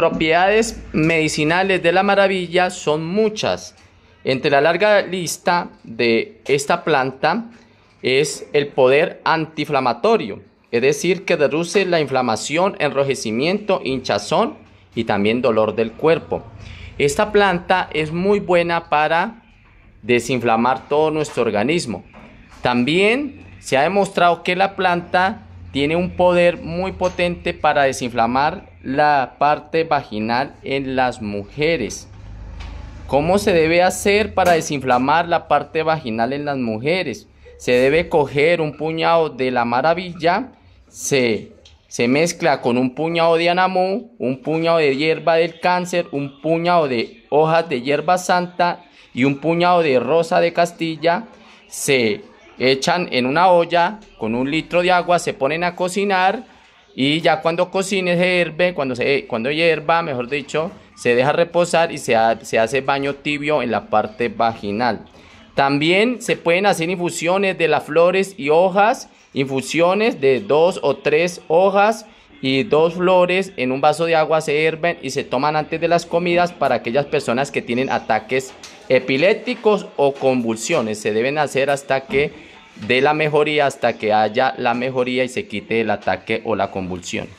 propiedades medicinales de la maravilla son muchas. Entre la larga lista de esta planta es el poder antiinflamatorio, es decir, que reduce la inflamación, enrojecimiento, hinchazón y también dolor del cuerpo. Esta planta es muy buena para desinflamar todo nuestro organismo. También se ha demostrado que la planta tiene un poder muy potente para desinflamar la parte vaginal en las mujeres. ¿Cómo se debe hacer para desinflamar la parte vaginal en las mujeres? Se debe coger un puñado de la maravilla, se, se mezcla con un puñado de anamú, un puñado de hierba del cáncer, un puñado de hojas de hierba santa y un puñado de rosa de castilla. Se echan en una olla con un litro de agua, se ponen a cocinar y ya cuando cocine se hierve, cuando, se, cuando hierva, mejor dicho, se deja reposar y se, se hace baño tibio en la parte vaginal. También se pueden hacer infusiones de las flores y hojas, infusiones de dos o tres hojas y dos flores en un vaso de agua se hierven y se toman antes de las comidas para aquellas personas que tienen ataques epilépticos o convulsiones. Se deben hacer hasta que de la mejoría hasta que haya la mejoría y se quite el ataque o la convulsión.